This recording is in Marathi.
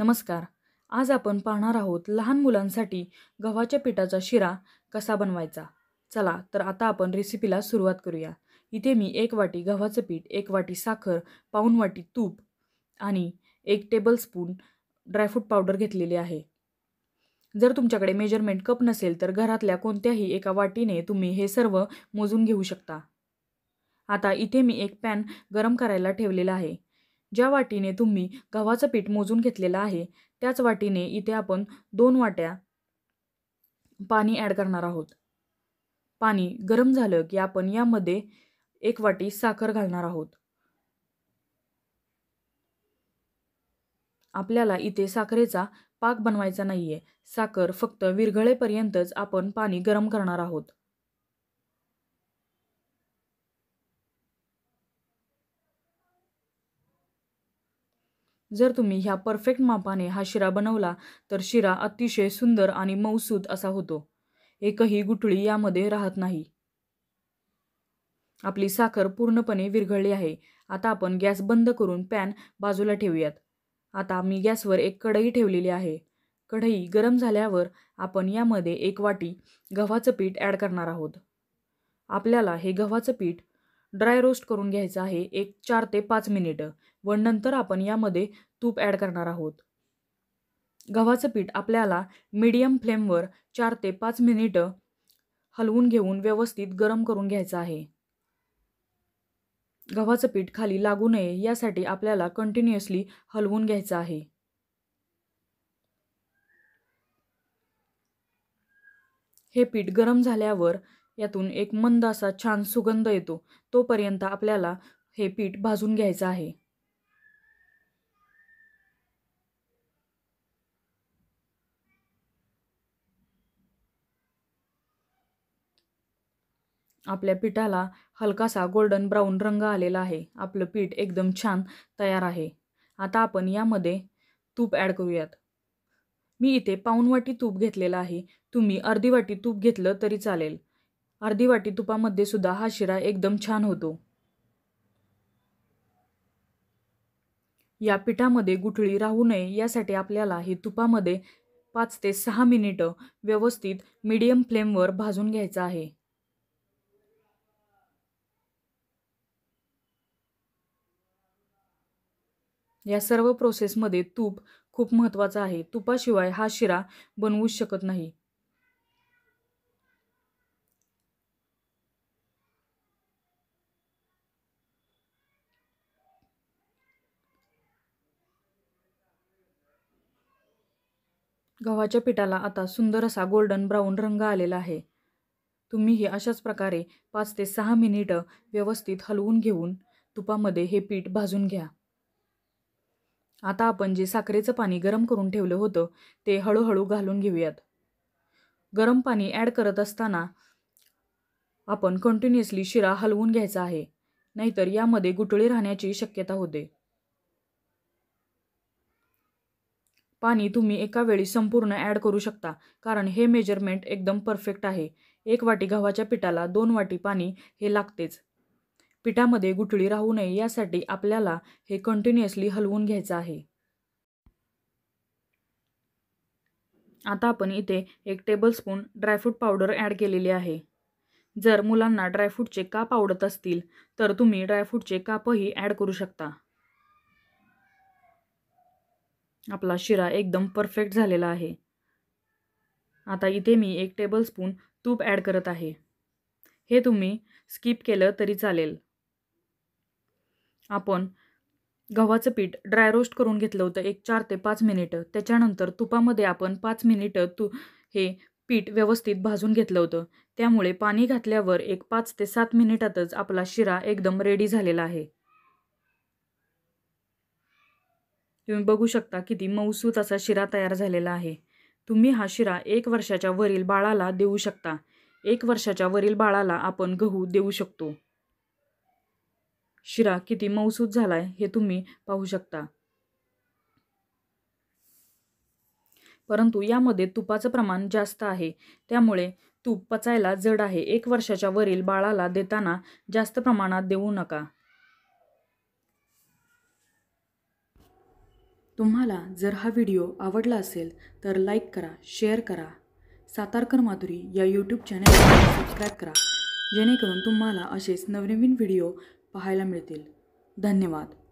नमस्कार आज आपण पाहणार आहोत लहान मुलांसाठी गव्हाच्या पिठाचा शिरा कसा बनवायचा चला तर आता आपण रेसिपीला सुरुवात करूया इथे मी एक वाटी गव्हाचं पीठ एक वाटी साखर पाऊन वाटी तूप आणि एक टेबलस्पून ड्रायफ्रूट पावडर घेतलेली आहे जर तुमच्याकडे मेजरमेंट कप नसेल तर घरातल्या कोणत्याही एका वाटीने तुम्ही हे सर्व मोजून घेऊ शकता आता इथे मी एक पॅन गरम करायला ठेवलेला आहे ज्या वाटीने तुम्ही गव्हाचं पीठ मोजून घेतलेलं आहे त्याच वाटीने इथे आपण दोन वाट्या पाणी ॲड करणार आहोत पाणी गरम झालं की आपण यामध्ये एक वाटी साखर घालणार आहोत आपल्याला इथे साखरेचा पाक बनवायचा नाही आहे साखर फक्त विरघळेपर्यंतच आपण पाणी गरम करणार आहोत जर तुम्ही ह्या परफेक्ट मापाने हा शिरा बनवला तर शिरा अतिशय सुंदर आणि मौसूद असा होतो एकही गुठळी यामध्ये राहत नाही आपली साखर पूर्णपणे विरघळली आहे आता आपण गॅस बंद करून पॅन बाजूला ठेवूयात आता मी गॅसवर एक कढई ठेवलेली आहे कढई गरम झाल्यावर आपण यामध्ये एक वाटी गव्हाचं पीठ ॲड करणार आहोत आपल्याला हे गव्हाचं पीठ ड्राय रोस्ट करून घ्यायचा आहे एक चार ते पाच मिनिट व नंतर आपण यामध्ये तूप ॲड करणार आहोत गव्हाचं पीठ आपल्याला मीडियम फ्लेमवर चार ते पाच मिनिटं हलवून घेऊन व्यवस्थित गरम करून घ्यायचं आहे गव्हाचं पीठ खाली लागू नये यासाठी आपल्याला कंटिन्युअसली हलवून घ्यायचं आहे हे पीठ गरम झाल्यावर यातून एक मंद असा छान सुगंध येतो तोपर्यंत आपल्याला हे पीठ भाजून घ्यायचं आहे आपल्या पिठाला हलकासा गोल्डन ब्राऊन रंग आलेला आहे आपलं पीठ एकदम छान तयार आहे आता आपण यामध्ये तूप ॲड करूयात मी इथे पाऊन वाटी तूप घेतलेलं आहे तुम्ही अर्धी वाटी तूप घेतलं तरी चालेल अर्धी वाटी तुपामध्ये सुद्धा हा शिरा एकदम छान होतो या पिठामध्ये गुठळी राहू नये यासाठी आपल्याला हे तुपामध्ये पाच ते सहा मिनिट व्यवस्थित मीडियम फ्लेमवर भाजून घ्यायचं आहे या सर्व प्रोसेसमध्ये तूप खूप महत्वाचा आहे तुपाशिवाय हा शिरा बनवूच शकत नाही गव्हाच्या पिठाला आता सुंदर असा गोल्डन ब्राऊन रंग आलेला आहे तुम्हीही अशाच प्रकारे पाच ते सहा मिनिटं व्यवस्थित हलवून घेऊन तुपामध्ये हे पीठ भाजून घ्या आता आपण जे साखरेचं पाणी गरम करून ठेवलं होतं ते हळूहळू घालून घेऊयात गरम पाणी ॲड करत असताना आपण कंटिन्युअसली शिरा हलवून घ्यायचा आहे नाहीतर यामध्ये गुटळी राहण्याची शक्यता होते पाणी तुम्ही एका वेळी संपूर्ण ॲड करू शकता कारण हे मेजरमेंट एकदम परफेक्ट आहे एक वाटी गव्हाच्या पिठाला दोन वाटी पाणी हे लागतेच पिठामध्ये गुठळी राहू नये यासाठी आपल्याला हे कंटिन्युअसली हलवून घ्यायचं आहे आता आपण इथे एक टेबलस्पून ड्रायफ्रूट पावडर ॲड केलेली आहे जर मुलांना ड्रायफ्रूटचे काप आवडत असतील तर तुम्ही ड्रायफ्रूटचे कापही ॲड करू शकता आपला शिरा एकदम परफेक्ट झालेला आहे आता इथे मी एक टेबलस्पून तूप ॲड करत आहे हे तुम्ही स्किप केलं तरी चालेल आपण गव्हाचं पीठ ड्राय रोस्ट करून घेतलं होतं एक चार ते पाच मिनिटं त्याच्यानंतर तुपामध्ये आपण पाच मिनिटं तू हे पीठ व्यवस्थित भाजून घेतलं होतं त्यामुळे पाणी घातल्यावर एक पाच ते सात मिनिटातच आपला शिरा एकदम रेडी झालेला आहे तुम्ही बघू शकता किती मौसूत असा शिरा तयार झालेला आहे तुम्ही हा शिरा एक वर्षाच्या वरील बाळाला देऊ शकता एक वर्षाच्या वरील बाळाला आपण गहू देऊ शकतो शिरा किती मौसूत झालाय हे तुम्ही पाहू शकता परंतु यामध्ये तुपाचं प्रमाण जास्त आहे त्यामुळे तूप पचायला जड आहे एक वर्षाच्या वरील बाळाला देताना जास्त प्रमाणात देऊ नका तुम्हाला जर हा व्हिडिओ आवडला असेल तर लाईक करा शेअर करा सातारकर माधुरी या यूट्यूब चॅनलला सबस्क्राईब करा जेणेकरून तुम्हाला असेच नवनवीन व्हिडिओ पाहायला मिळतील धन्यवाद